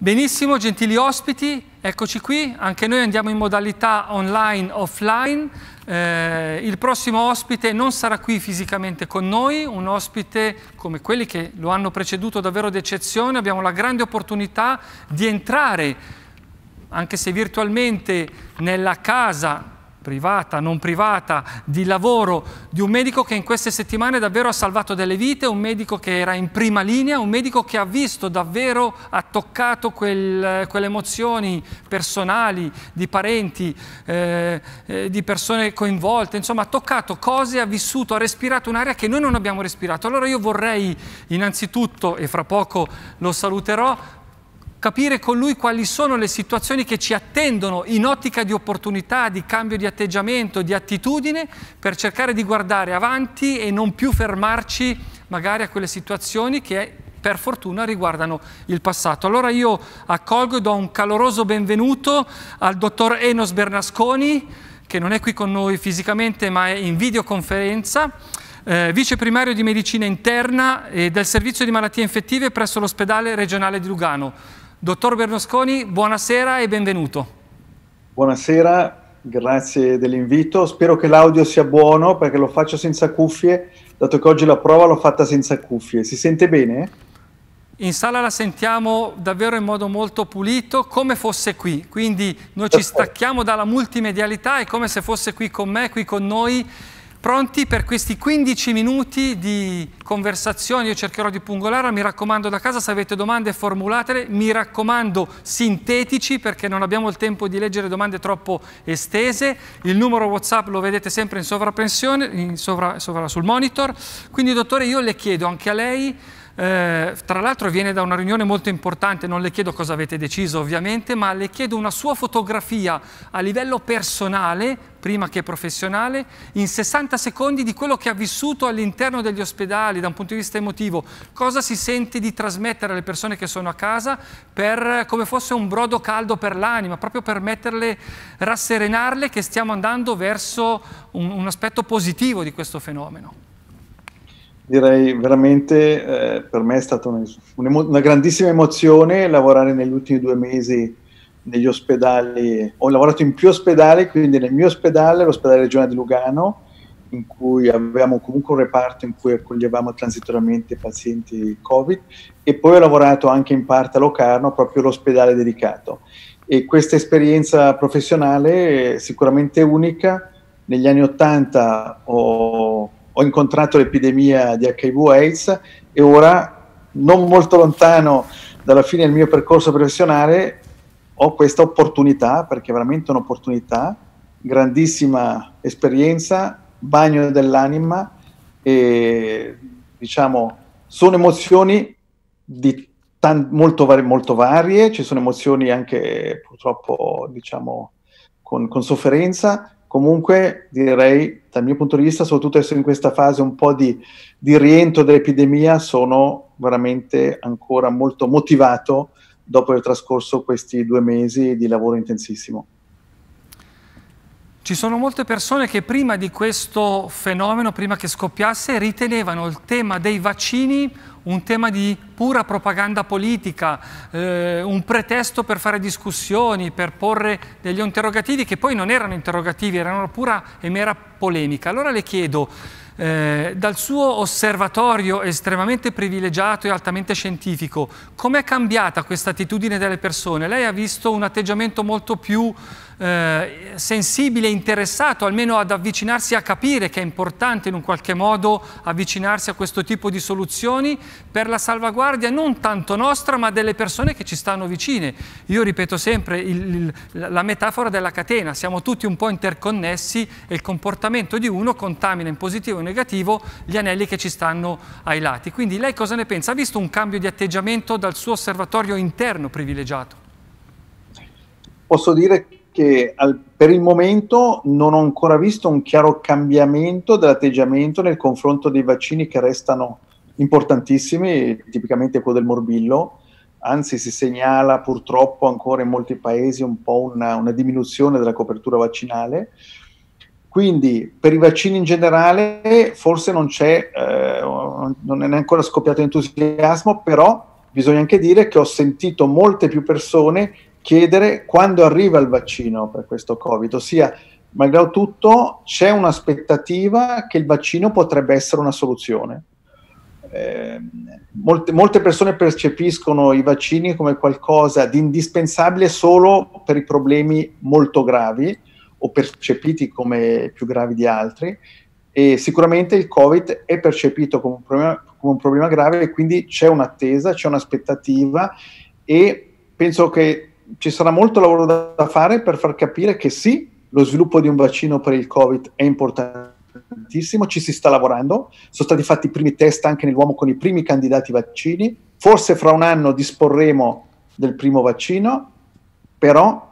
Benissimo, gentili ospiti, eccoci qui, anche noi andiamo in modalità online, offline. Eh, il prossimo ospite non sarà qui fisicamente con noi, un ospite come quelli che lo hanno preceduto davvero d'eccezione. Abbiamo la grande opportunità di entrare, anche se virtualmente, nella casa privata, non privata, di lavoro, di un medico che in queste settimane davvero ha salvato delle vite, un medico che era in prima linea, un medico che ha visto davvero, ha toccato quel, quelle emozioni personali, di parenti, eh, eh, di persone coinvolte, insomma ha toccato cose, ha vissuto, ha respirato un'aria che noi non abbiamo respirato. Allora io vorrei innanzitutto, e fra poco lo saluterò, capire con lui quali sono le situazioni che ci attendono in ottica di opportunità, di cambio di atteggiamento, di attitudine, per cercare di guardare avanti e non più fermarci magari a quelle situazioni che per fortuna riguardano il passato. Allora io accolgo e do un caloroso benvenuto al dottor Enos Bernasconi, che non è qui con noi fisicamente ma è in videoconferenza. Eh, vice primario di medicina interna e del servizio di malattie infettive presso l'ospedale regionale di Lugano. Dottor Berlusconi, buonasera e benvenuto. Buonasera, grazie dell'invito. Spero che l'audio sia buono perché lo faccio senza cuffie, dato che oggi la prova l'ho fatta senza cuffie. Si sente bene? In sala la sentiamo davvero in modo molto pulito, come fosse qui. Quindi noi ci stacchiamo dalla multimedialità e come se fosse qui con me, qui con noi pronti per questi 15 minuti di conversazione, io cercherò di pungolare, mi raccomando da casa se avete domande formulatele, mi raccomando sintetici perché non abbiamo il tempo di leggere domande troppo estese, il numero Whatsapp lo vedete sempre in sovrappensione, in sovra, sovra sul monitor, quindi dottore io le chiedo anche a lei eh, tra l'altro viene da una riunione molto importante, non le chiedo cosa avete deciso ovviamente, ma le chiedo una sua fotografia a livello personale, prima che professionale, in 60 secondi di quello che ha vissuto all'interno degli ospedali da un punto di vista emotivo, cosa si sente di trasmettere alle persone che sono a casa per, come fosse un brodo caldo per l'anima, proprio per metterle, rasserenarle che stiamo andando verso un, un aspetto positivo di questo fenomeno direi veramente eh, per me è stata un, una grandissima emozione lavorare negli ultimi due mesi negli ospedali, ho lavorato in più ospedali, quindi nel mio ospedale, l'ospedale regionale di Lugano, in cui avevamo comunque un reparto in cui accoglievamo transitoriamente pazienti Covid e poi ho lavorato anche in parte a Locarno, proprio l'ospedale dedicato. E questa esperienza professionale è sicuramente unica. Negli anni 80 ho ho incontrato l'epidemia di HIV-AIDS e ora, non molto lontano dalla fine del mio percorso professionale, ho questa opportunità, perché è veramente un'opportunità, grandissima esperienza, bagno dell'anima e diciamo sono emozioni tan- molto, var- molto, varie, ci sono emozioni anche purtroppo diciamo con, con sofferenza, comunque direi dal mio punto di vista, soprattutto adesso in questa fase un po' di, di rientro dell'epidemia, sono veramente ancora molto motivato dopo aver trascorso questi due mesi di lavoro intensissimo. Ci sono molte persone che prima di questo fenomeno, prima che scoppiasse, ritenevano il tema dei vaccini un tema di pura propaganda politica, eh, un pretesto per fare discussioni, per porre degli interrogativi che poi non erano interrogativi, erano pura e mera polemica. Allora le chiedo, eh, dal suo osservatorio estremamente privilegiato e altamente scientifico, com'è cambiata questa attitudine delle persone? Lei ha visto un atteggiamento molto più eh, sensibile, interessato almeno ad avvicinarsi a capire che è importante in un qualche modo avvicinarsi a questo tipo di soluzioni per la salvaguardia non tanto nostra ma delle persone che ci stanno vicine. Io ripeto sempre il, il, la metafora della catena, siamo tutti un po' interconnessi e il comportamento di uno contamina in positivo o negativo gli anelli che ci stanno ai lati. Quindi lei cosa ne pensa? Ha visto un cambio di atteggiamento dal suo osservatorio interno privilegiato? Posso dire che al, per il momento non ho ancora visto un chiaro cambiamento dell'atteggiamento nel confronto dei vaccini che restano importantissimi, tipicamente quello del morbillo, anzi si segnala purtroppo ancora in molti paesi un po' una, una diminuzione della copertura vaccinale. Quindi per i vaccini in generale forse non c'è, eh, non è ancora scoppiato entusiasmo, però bisogna anche dire che ho sentito molte più persone chiedere quando arriva il vaccino per questo Covid, ossia malgrado tutto c'è un'aspettativa che il vaccino potrebbe essere una soluzione. Eh, molte, molte, persone percepiscono i vaccini come qualcosa di indispensabile solo per i problemi molto gravi o percepiti come più gravi di altri e sicuramente il Covid è percepito come un problema, come un problema grave e quindi c'è un'attesa, c'è un'aspettativa e penso che ci sarà molto lavoro da fare per far capire che sì, lo sviluppo di un vaccino per il Covid è importantissimo, ci si sta lavorando, sono stati fatti i primi test anche nell'uomo con i primi candidati vaccini, forse fra un anno disporremo del primo vaccino, però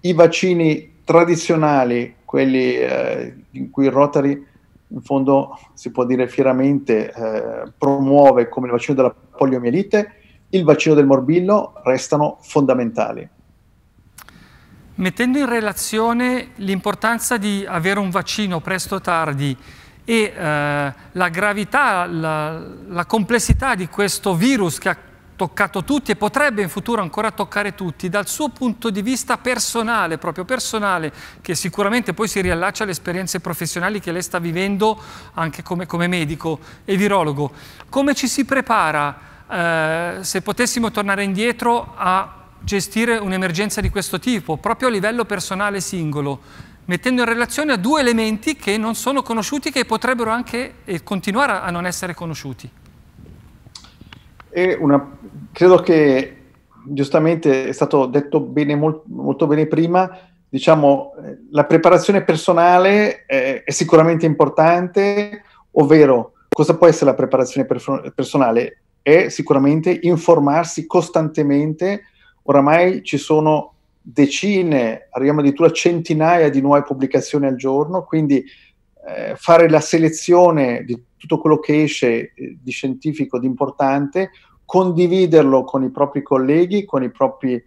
i vaccini tradizionali, quelli eh, in cui il Rotary in fondo si può dire fieramente eh, promuove come il vaccino della poliomielite, il vaccino del morbillo restano fondamentali mettendo in relazione l'importanza di avere un vaccino presto o tardi e eh, la gravità, la, la complessità di questo virus che ha toccato tutti e potrebbe in futuro ancora toccare tutti, dal suo punto di vista personale, proprio personale, che sicuramente poi si riallaccia alle esperienze professionali che lei sta vivendo anche come, come medico e virologo. Come ci si prepara, eh, se potessimo tornare indietro, a gestire un'emergenza di questo tipo, proprio a livello personale singolo, mettendo in relazione a due elementi che non sono conosciuti, che potrebbero anche continuare a non essere conosciuti. Una, credo che giustamente è stato detto bene, molto, bene prima, diciamo, eh, la preparazione personale eh, è sicuramente importante, ovvero cosa può essere la preparazione per personale? È sicuramente informarsi costantemente oramai ci sono decine, arriviamo addirittura a centinaia di nuove pubblicazioni al giorno, quindi eh, fare la selezione di tutto quello che esce eh, di scientifico, di importante, condividerlo con i propri colleghi, con i propri,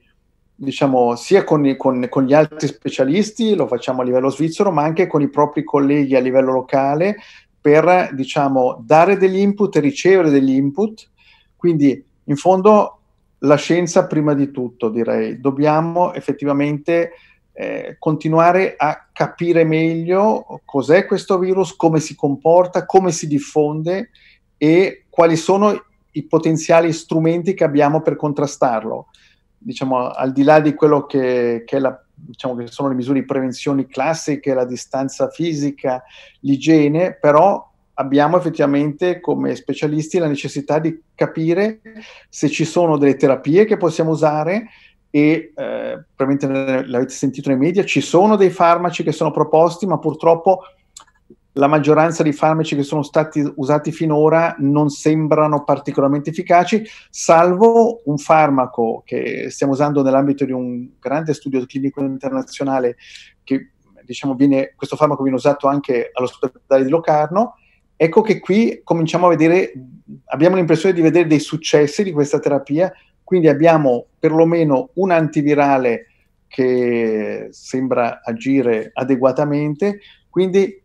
diciamo, sia con, con, con, gli altri specialisti, lo facciamo a livello svizzero, ma anche con i propri colleghi a livello locale per, diciamo, dare degli input e ricevere degli input. Quindi, in fondo, la scienza prima di tutto, direi. Dobbiamo effettivamente eh, continuare a capire meglio cos'è questo virus, come si comporta, come si diffonde e quali sono i potenziali strumenti che abbiamo per contrastarlo. Diciamo, al di là di quello che, che, la, diciamo, che sono le misure di prevenzione classiche, la distanza fisica, l'igiene, però abbiamo effettivamente come specialisti la necessità di capire se ci sono delle terapie che possiamo usare e eh, probabilmente l'avete sentito nei media, ci sono dei farmaci che sono proposti, ma purtroppo la maggioranza dei farmaci che sono stati usati finora non sembrano particolarmente efficaci, salvo un farmaco che stiamo usando nell'ambito di un grande studio clinico internazionale che diciamo viene, questo farmaco viene usato anche all'ospedale di Locarno Ecco che qui cominciamo a vedere, abbiamo l'impressione di vedere dei successi di questa terapia, quindi abbiamo perlomeno un antivirale che sembra agire adeguatamente, quindi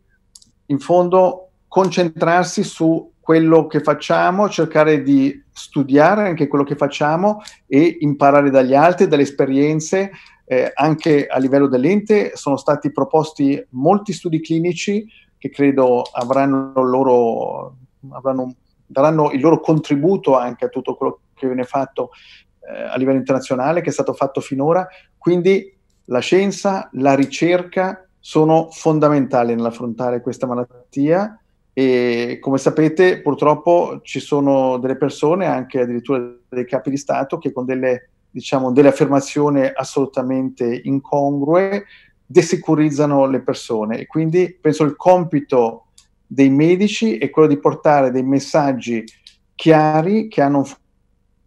in fondo concentrarsi su quello che facciamo, cercare di studiare anche quello che facciamo e imparare dagli altri, dalle esperienze, eh, anche a livello dell'ente sono stati proposti molti studi clinici che credo avranno, loro, avranno daranno il loro contributo anche a tutto quello che viene fatto eh, a livello internazionale, che è stato fatto finora. Quindi la scienza, la ricerca sono fondamentali nell'affrontare questa malattia e come sapete purtroppo ci sono delle persone, anche addirittura dei capi di Stato, che con delle, diciamo, delle affermazioni assolutamente incongrue desecurizzano le persone e quindi penso il compito dei medici è quello di portare dei messaggi chiari che hanno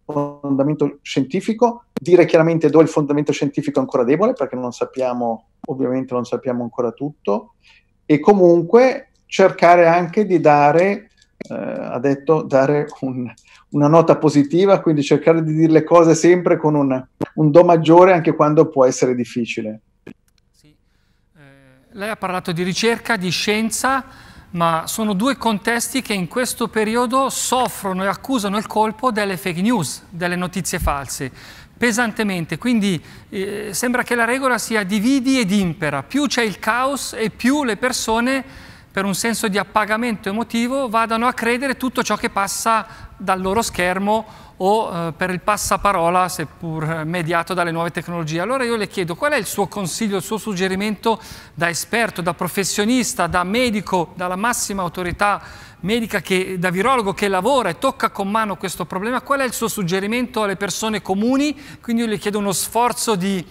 un fondamento scientifico, dire chiaramente dove il fondamento scientifico è ancora debole perché non sappiamo, ovviamente non sappiamo ancora tutto e comunque cercare anche di dare, eh, ha detto, dare un, una nota positiva, quindi cercare di dire le cose sempre con un, un do maggiore anche quando può essere difficile lei ha parlato di ricerca, di scienza, ma sono due contesti che in questo periodo soffrono e accusano il colpo delle fake news, delle notizie false, pesantemente. Quindi eh, sembra che la regola sia dividi ed impera. Più c'è il caos e più le persone per un senso di appagamento emotivo vadano a credere tutto ciò che passa dal loro schermo o eh, per il passaparola, seppur mediato dalle nuove tecnologie. Allora io le chiedo qual è il suo consiglio, il suo suggerimento da esperto, da professionista, da medico, dalla massima autorità medica, che, da virologo che lavora e tocca con mano questo problema, qual è il suo suggerimento alle persone comuni? Quindi io le chiedo uno sforzo di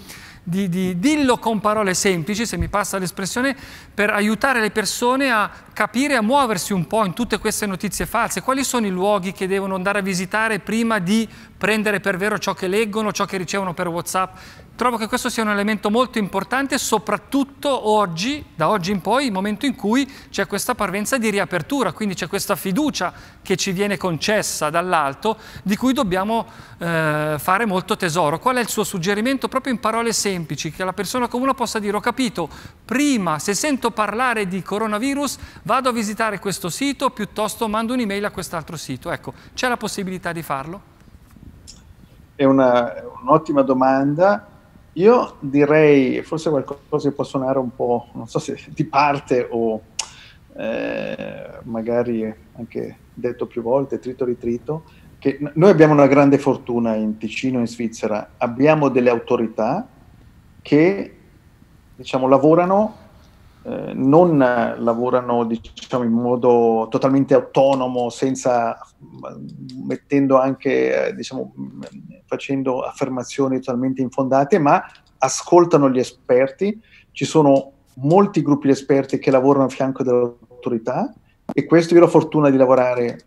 di, di, dillo con parole semplici, se mi passa l'espressione, per aiutare le persone a capire, a muoversi un po' in tutte queste notizie false. Quali sono i luoghi che devono andare a visitare prima di prendere per vero ciò che leggono, ciò che ricevono per WhatsApp trovo che questo sia un elemento molto importante, soprattutto oggi, da oggi in poi, il momento in cui c'è questa parvenza di riapertura, quindi c'è questa fiducia che ci viene concessa dall'alto, di cui dobbiamo eh, fare molto tesoro. Qual è il suo suggerimento? Proprio in parole semplici, che la persona comune possa dire ho capito, prima se sento parlare di coronavirus vado a visitare questo sito piuttosto mando un'email a quest'altro sito. Ecco, c'è la possibilità di farlo? È un'ottima domanda io direi forse qualcosa che può suonare un po', non so se di parte o eh, magari anche detto più volte, trito ritrito, che noi abbiamo una grande fortuna in Ticino, in Svizzera, abbiamo delle autorità che diciamo, lavorano, eh, non lavorano diciamo, in modo totalmente autonomo, senza mm, mettendo anche eh, diciamo, mm, facendo affermazioni totalmente infondate, ma ascoltano gli esperti, ci sono molti gruppi di esperti che lavorano a fianco dell'autorità e questo io ho la fortuna di lavorare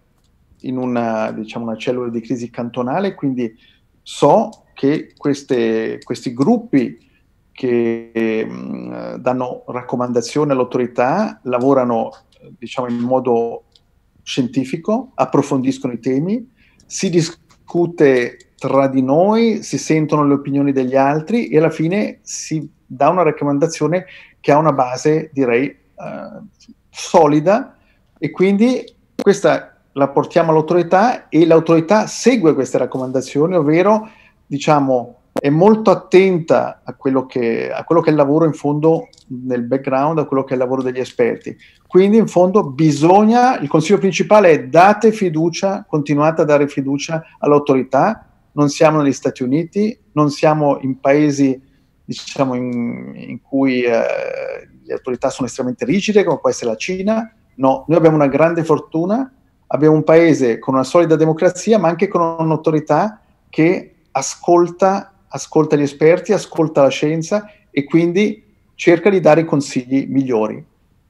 in una, diciamo, una cellula di crisi cantonale, quindi so che queste, questi gruppi che mh, danno raccomandazioni all'autorità lavorano diciamo, in modo scientifico, approfondiscono i temi, si discute tra di noi, si sentono le opinioni degli altri e alla fine si dà una raccomandazione che ha una base, direi, eh, solida e quindi questa la portiamo all'autorità e l'autorità segue queste raccomandazioni, ovvero diciamo è molto attenta a quello, che, a quello che è il lavoro in fondo nel background, a quello che è il lavoro degli esperti. Quindi in fondo bisogna, il consiglio principale è date fiducia, continuate a dare fiducia all'autorità non siamo negli Stati Uniti, non siamo in paesi diciamo, in, in cui eh, le autorità sono estremamente rigide, come può essere la Cina. No, noi abbiamo una grande fortuna, abbiamo un paese con una solida democrazia, ma anche con un'autorità che ascolta, ascolta gli esperti, ascolta la scienza e quindi cerca di dare i consigli migliori.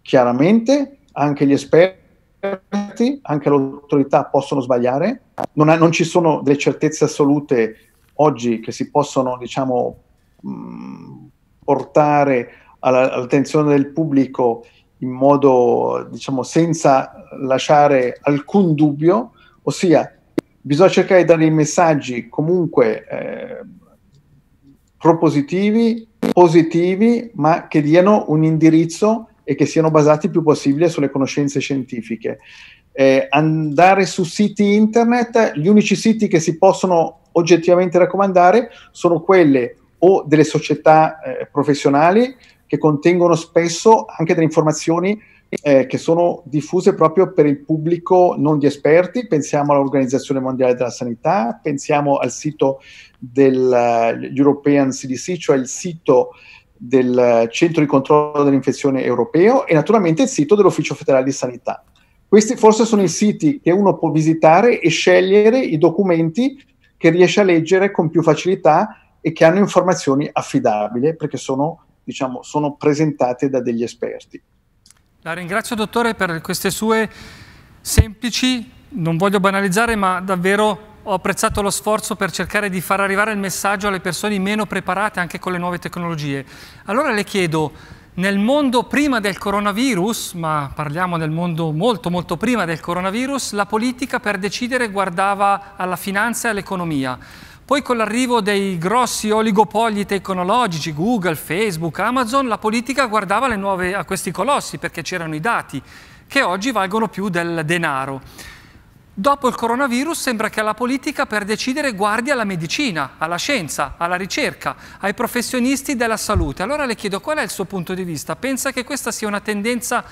Chiaramente anche gli esperti certi, anche le autorità possono sbagliare, non, ha, non, ci sono delle certezze assolute oggi che si possono diciamo, mh, mm, portare alla, all'attenzione del pubblico in modo diciamo, senza lasciare alcun dubbio, ossia bisogna cercare di dare i messaggi comunque eh, propositivi, positivi, ma che diano un indirizzo e che siano basati il più possibile sulle conoscenze scientifiche. Eh, andare su siti internet, gli unici siti che si possono oggettivamente raccomandare sono quelle o delle società eh, professionali che contengono spesso anche delle informazioni eh, che sono diffuse proprio per il pubblico non di esperti, pensiamo all'Organizzazione Mondiale della Sanità, pensiamo al sito dell'European eh, uh, CDC, cioè il sito del Centro di Controllo dell'Infezione Europeo e naturalmente il sito dell'Ufficio Federale di Sanità. Questi forse sono i siti che uno può visitare e scegliere i documenti che riesce a leggere con più facilità e che hanno informazioni affidabili perché sono, diciamo, sono presentate da degli esperti. La ringrazio dottore per queste sue semplici, non voglio banalizzare, ma davvero ho apprezzato lo sforzo per cercare di far arrivare il messaggio alle persone meno preparate anche con le nuove tecnologie. Allora le chiedo, nel mondo prima del coronavirus, ma parliamo del mondo molto molto prima del coronavirus, la politica per decidere guardava alla finanza e all'economia. Poi con l'arrivo dei grossi oligopoli tecnologici, Google, Facebook, Amazon, la politica guardava nuove, a questi colossi perché c'erano i dati, che oggi valgono più del denaro. Dopo il coronavirus sembra che alla politica per decidere guardi alla medicina, alla scienza, alla ricerca, ai professionisti della salute. Allora le chiedo qual è il suo punto di vista? Pensa che questa sia una tendenza,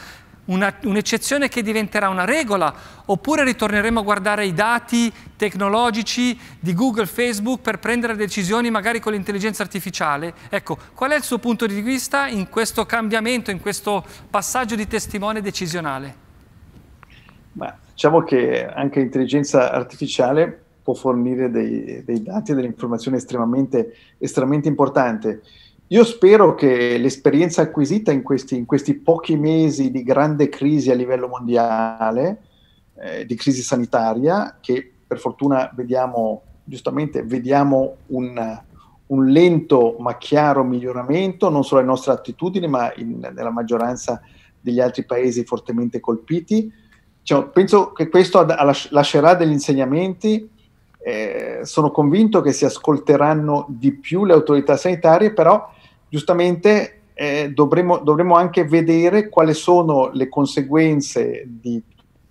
un'eccezione che diventerà una regola? Oppure ritorneremo a guardare i dati tecnologici di Google, Facebook per prendere decisioni magari con l'intelligenza artificiale? Ecco, qual è il suo punto di vista in questo cambiamento, in questo passaggio di testimone decisionale? Ma diciamo che anche l'intelligenza artificiale può fornire dei, dei dati e delle informazioni estremamente, estremamente importanti. Io spero che l'esperienza acquisita in questi, in questi, pochi mesi di grande crisi a livello mondiale, eh, di crisi sanitaria, che per fortuna vediamo, giustamente, vediamo un, un lento ma chiaro miglioramento, non solo alle nostre attitudini, ma in, nella maggioranza degli altri paesi fortemente colpiti, cioè, penso che questo lascerà degli insegnamenti. Eh, sono convinto che si ascolteranno di più le autorità sanitarie, però giustamente eh, dovremo, dovremo, anche vedere quali sono le conseguenze di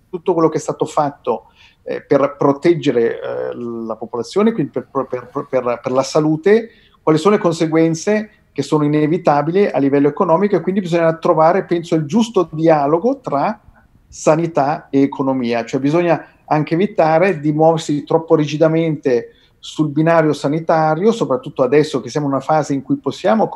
tutto quello che è stato fatto eh, per proteggere eh, la popolazione, quindi per, per, per, per, la salute, quali sono le conseguenze che sono inevitabili a livello economico e quindi bisognerà trovare, penso, il giusto dialogo tra sanità e economia, cioè bisogna anche evitare di muoversi troppo rigidamente sul binario sanitario, soprattutto adesso che siamo in una fase in cui possiamo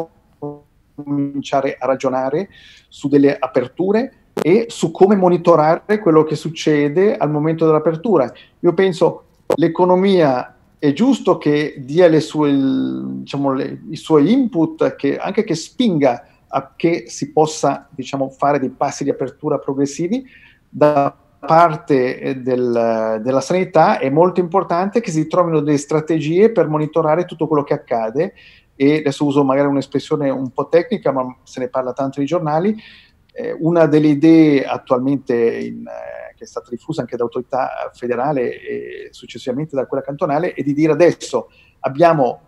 cominciare a ragionare su delle aperture e su come monitorare quello che succede al momento dell'apertura. Io penso l'economia è giusto che dia sue, diciamo, le, i suoi input, che, anche che spinga a che si possa diciamo, fare dei passi di apertura progressivi da parte eh, del, della sanità è molto importante che si trovino delle strategie per monitorare tutto quello che accade e adesso uso magari un'espressione un po' tecnica ma se ne parla tanto nei giornali eh, una delle idee attualmente in, eh, che è stata diffusa anche da autorità federale e successivamente da quella cantonale è di dire adesso abbiamo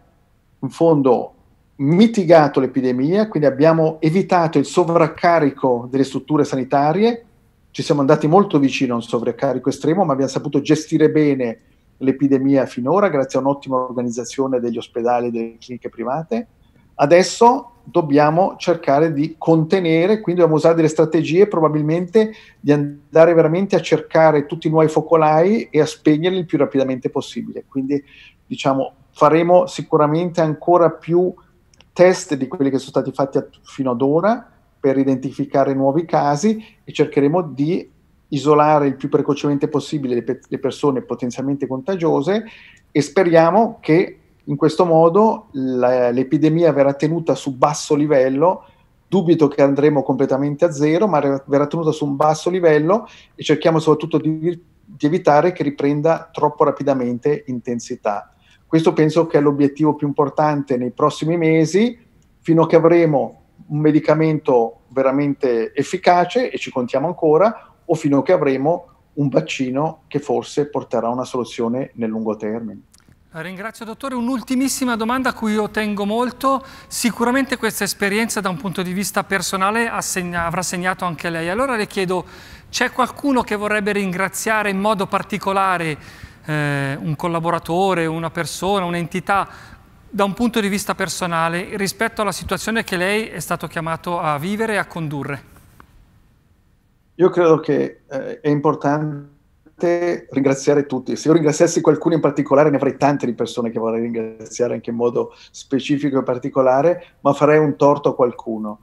in fondo mitigato l'epidemia, quindi abbiamo evitato il sovraccarico delle strutture sanitarie, ci siamo andati molto vicino a un sovraccarico estremo, ma abbiamo saputo gestire bene l'epidemia finora grazie a un'ottima organizzazione degli ospedali e delle cliniche private. Adesso dobbiamo cercare di contenere, quindi dobbiamo usare delle strategie probabilmente di andare veramente a cercare tutti i nuovi focolai e a spegnerli il più rapidamente possibile. Quindi diciamo faremo sicuramente ancora più test di quelli che sono stati fatti a, fino ad ora per identificare nuovi casi e cercheremo di isolare il più precocemente possibile le, pe- le persone potenzialmente contagiose e speriamo che in questo modo la, l'epidemia verrà tenuta su basso livello. Dubito che andremo completamente a zero, ma verrà tenuta su un basso livello e cerchiamo soprattutto di, di evitare che riprenda troppo rapidamente intensità. Questo penso che è l'obiettivo più importante nei prossimi mesi, fino a che avremo un medicamento veramente efficace e ci contiamo ancora, o fino a che avremo un vaccino che forse porterà a una soluzione nel lungo termine. Ringrazio dottore, un'ultimissima domanda a cui io tengo molto, sicuramente questa esperienza da un punto di vista personale assegna, avrà segnato anche lei, allora le chiedo c'è qualcuno che vorrebbe ringraziare in modo particolare eh, un collaboratore, una persona, un'entità da un punto di vista personale rispetto alla situazione che lei è stato chiamato a vivere e a condurre? Io credo che eh, è importante ringraziare tutti. Se io ringraziassi qualcuno in particolare, ne avrei tante di persone che vorrei ringraziare anche in modo specifico e particolare, ma farei un torto a qualcuno.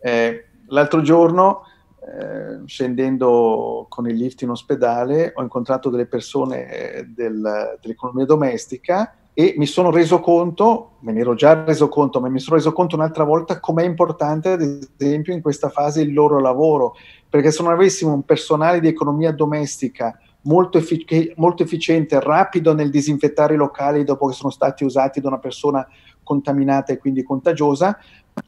Eh, l'altro giorno Ehm, scendendo con il lift in ospedale ho incontrato delle persone eh, del, dell'economia domestica e mi sono reso conto, me ne ero già reso conto, ma mi sono reso conto un'altra volta com'è importante ad esempio in questa fase il loro lavoro, perché se non avessimo un personale di economia domestica molto, effic- molto efficiente, rapido nel disinfettare i locali dopo che sono stati usati da una persona contaminata e quindi contagiosa,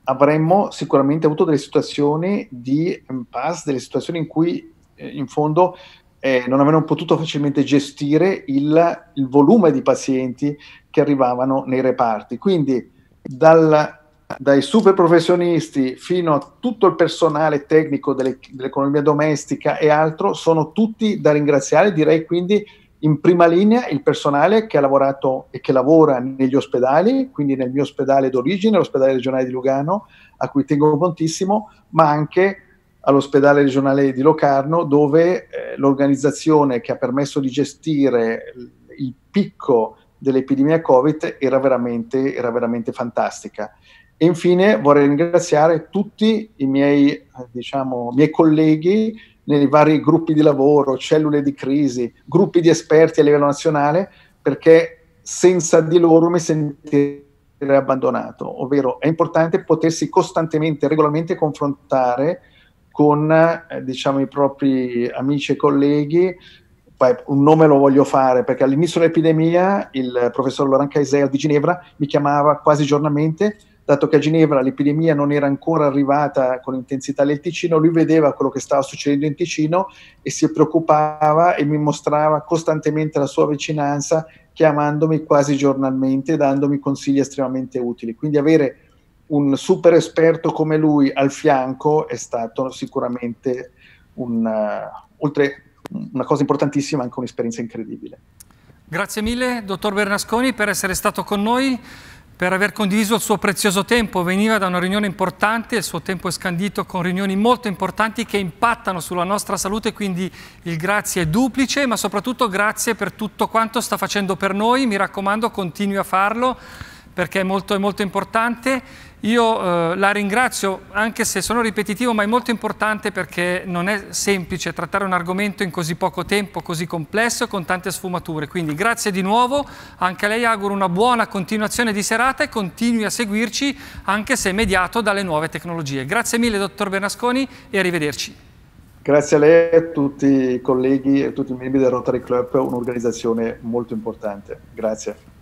avremmo sicuramente avuto delle situazioni di impasse, delle situazioni in cui eh, in fondo eh, non avremmo potuto facilmente gestire il, il, volume di pazienti che arrivavano nei reparti. Quindi dal, dai super professionisti fino a tutto il personale tecnico delle, dell'economia domestica e altro sono tutti da ringraziare, direi quindi in prima linea il personale che ha lavorato e che lavora negli ospedali, quindi nel mio ospedale d'origine, l'ospedale regionale di Lugano, a cui tengo moltissimo, ma anche all'ospedale regionale di Locarno, dove eh, l'organizzazione che ha permesso di gestire il picco dell'epidemia Covid era veramente, era veramente fantastica. E infine vorrei ringraziare tutti i miei, eh, diciamo, miei colleghi nei vari gruppi di lavoro, cellule di crisi, gruppi di esperti a livello nazionale, perché senza di loro mi sentirei abbandonato, ovvero è importante potersi costantemente, regolarmente confrontare con eh, diciamo, i propri amici e colleghi. Poi un nome lo voglio fare perché all'inizio dell'epidemia il professor Laurent Kaiser di Ginevra mi chiamava quasi giornalmente dato che a Ginevra l'epidemia non era ancora arrivata con intensità nel Ticino, lui vedeva quello che stava succedendo in Ticino e si preoccupava e mi mostrava costantemente la sua vicinanza, chiamandomi quasi giornalmente, dandomi consigli estremamente utili. Quindi avere un super esperto come lui al fianco è stato sicuramente un, eh, oltre una cosa importantissima, anche un'esperienza incredibile. Grazie mille, dottor Bernasconi, per essere stato con noi per aver condiviso il suo prezioso tempo. Veniva da una riunione importante, il suo tempo è scandito con riunioni molto importanti che impattano sulla nostra salute, quindi il grazie è duplice, ma soprattutto grazie per tutto quanto sta facendo per noi. Mi raccomando, continui a farlo perché è molto, molto importante io eh, la ringrazio, anche se sono ripetitivo, ma è molto importante perché non è semplice trattare un argomento in così poco tempo, così complesso con tante sfumature. Quindi grazie di nuovo, anche a lei auguro una buona continuazione di serata e continui a seguirci anche se mediato dalle nuove tecnologie. Grazie mille dottor Bernasconi e arrivederci. Grazie a lei e a tutti i colleghi e a tutti i membri del Rotary Club, un'organizzazione molto importante. Grazie.